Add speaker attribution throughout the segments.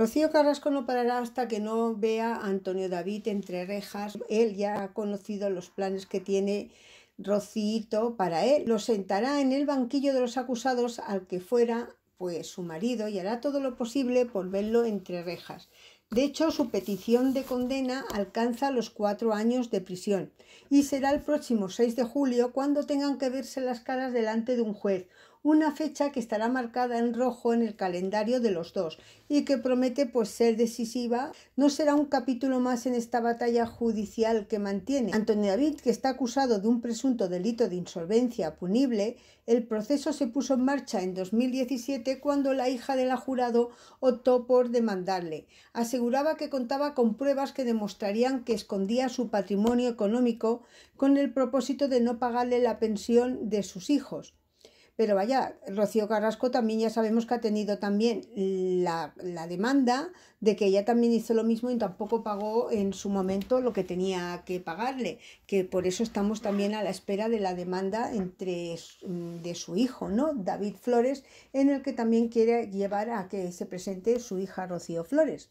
Speaker 1: Rocío Carrasco no parará hasta que no vea a Antonio David entre rejas. Él ya ha conocido los planes que tiene Rocito para él. Lo sentará en el banquillo de los acusados al que fuera pues su marido y hará todo lo posible por verlo entre rejas. De hecho, su petición de condena alcanza los cuatro años de prisión y será el próximo 6 de julio cuando tengan que verse las caras delante de un juez, una fecha que estará marcada en rojo en el calendario de los dos y que promete pues ser decisiva. No será un capítulo más en esta batalla judicial que mantiene Antonio David, que está acusado de un presunto delito de insolvencia punible. El proceso se puso en marcha en 2017 cuando la hija del jurado optó por demandarle. Aseguraba que contaba con pruebas que demostrarían que escondía su patrimonio económico con el propósito de no pagarle la pensión de sus hijos. Pero vaya, Rocío Carrasco también ya sabemos que ha tenido también la, la, demanda de que ella también hizo lo mismo y tampoco pagó en su momento lo que tenía que pagarle, que por eso estamos también a la espera de la demanda entre de su hijo, ¿no? David Flores, en el que también quiere llevar a que se presente su hija Rocío Flores.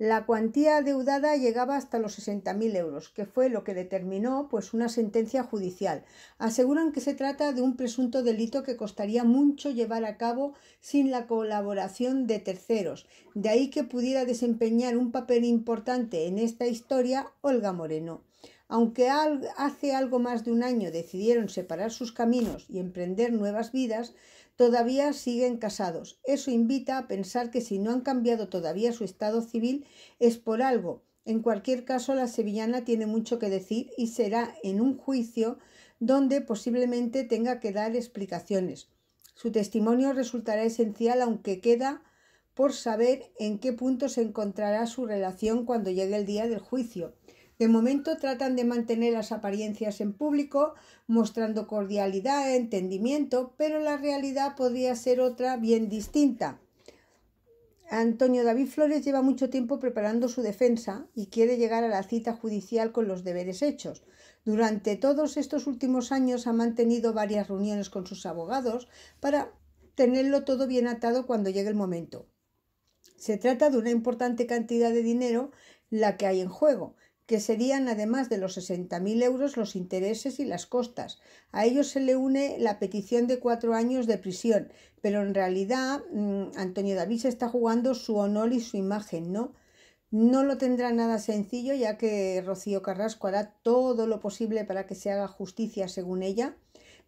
Speaker 1: La cuantía adeudada llegaba hasta los 60.000 euros, que fue lo que determinó pues, una sentencia judicial. Aseguran que se trata de un presunto delito que costaría mucho llevar a cabo sin la colaboración de terceros. De ahí que pudiera desempeñar un papel importante en esta historia Olga Moreno. Aunque hace algo más de un año decidieron separar sus caminos y emprender nuevas vidas, todavía siguen casados. Eso invita a pensar que si no han cambiado todavía su estado civil es por algo. En cualquier caso, la sevillana tiene mucho que decir y será en un juicio donde posiblemente tenga que dar explicaciones. Su testimonio resultará esencial aunque queda por saber en qué punto se encontrará su relación cuando llegue el día del juicio. De momento tratan de mantener las apariencias en público, mostrando cordialidad, entendimiento, pero la realidad podría ser otra bien distinta. Antonio David Flores lleva mucho tiempo preparando su defensa y quiere llegar a la cita judicial con los deberes hechos. Durante todos estos últimos años ha mantenido varias reuniones con sus abogados para tenerlo todo bien atado cuando llegue el momento. Se trata de una importante cantidad de dinero la que hay en juego, que serían además de los 60.000 euros los intereses y las costas. A ellos se le une la petición de cuatro años de prisión, pero en realidad mm, Antonio David se está jugando su honor y su imagen, ¿no? No lo tendrá nada sencillo, ya que Rocío Carrasco hará todo lo posible para que se haga justicia según ella.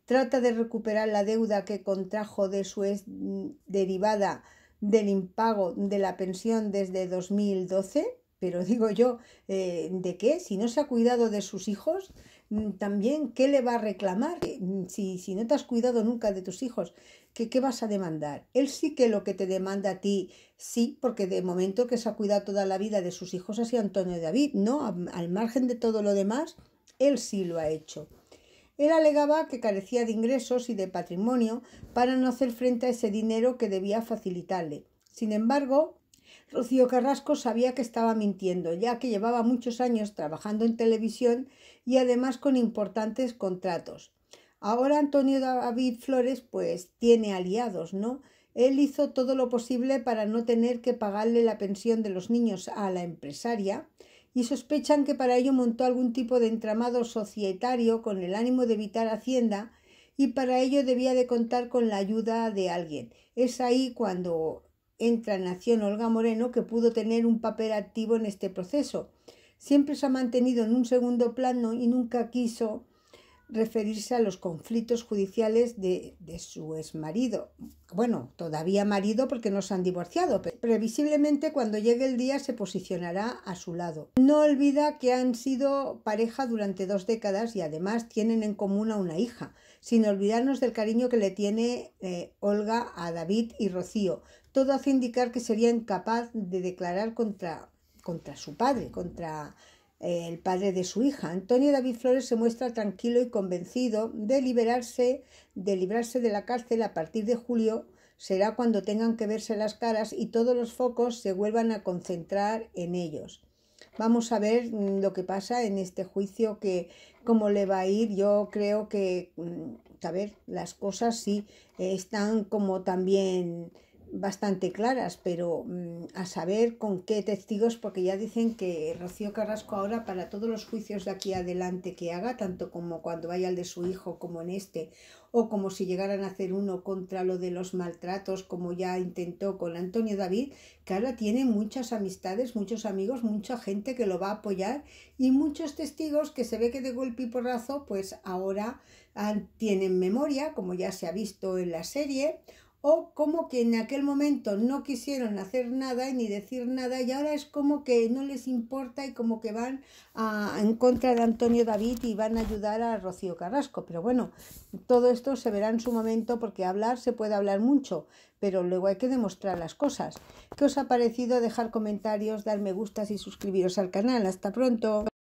Speaker 1: Trata de recuperar la deuda que contrajo de su ex mm, derivada del impago de la pensión desde 2012 pero digo yo, eh, ¿de qué? Si no se ha cuidado de sus hijos, mm, también, ¿qué le va a reclamar? Mm, si, no te has cuidado nunca de tus hijos, ¿qué, ¿qué, vas a demandar? Él sí que lo que te demanda a ti, sí, porque de momento que se ha cuidado toda la vida de sus hijos ha sido Antonio David, ¿no? al margen de todo lo demás, él sí lo ha hecho. Él alegaba que carecía de ingresos y de patrimonio para no hacer frente a ese dinero que debía facilitarle. Sin embargo, Rocío Carrasco sabía que estaba mintiendo, ya que llevaba muchos años trabajando en televisión y además con importantes contratos. Ahora Antonio David Flores pues tiene aliados, ¿no? Él hizo todo lo posible para no tener que pagarle la pensión de los niños a la empresaria y sospechan que para ello montó algún tipo de entramado societario con el ánimo de evitar Hacienda y para ello debía de contar con la ayuda de alguien. Es ahí cuando entra en acción Olga Moreno, que pudo tener un papel activo en este proceso. Siempre se ha mantenido en un segundo plano y nunca quiso referirse a los conflictos judiciales de, de su exmarido. Bueno, todavía marido porque no se han divorciado, pero previsiblemente cuando llegue el día se posicionará a su lado. No olvida que han sido pareja durante dos décadas y además tienen en común a una hija, sin olvidarnos del cariño que le tiene eh, Olga a David y Rocío, todo hace indicar que sería incapaz de declarar contra, contra su padre, contra eh, el padre de su hija. Antonio David Flores se muestra tranquilo y convencido de liberarse, de librarse de la cárcel a partir de julio será cuando tengan que verse las caras y todos los focos se vuelvan a concentrar en ellos. Vamos a ver mm, lo que pasa en este juicio, que cómo le va a ir. Yo creo que, mm, a ver, las cosas sí están como también bastante claras, pero mm, a saber con qué testigos, porque ya dicen que Rocío Carrasco ahora para todos los juicios de aquí adelante que haga, tanto como cuando vaya al de su hijo como en este, o como si llegaran a hacer uno contra lo de los maltratos, como ya intentó con Antonio David, que ahora tiene muchas amistades, muchos amigos, mucha gente que lo va a apoyar y muchos testigos que se ve que de golpe y porrazo, pues ahora ah, tienen memoria, como ya se ha visto en la serie, o como que en aquel momento no quisieron hacer nada ni decir nada y ahora es como que no les importa y como que van en contra de Antonio David y van a ayudar a Rocío Carrasco. Pero bueno, todo esto se verá en su momento porque hablar se puede hablar mucho, pero luego hay que demostrar las cosas. ¿Qué os ha parecido? Dejar comentarios, dar me gustas y suscribiros al canal. Hasta pronto.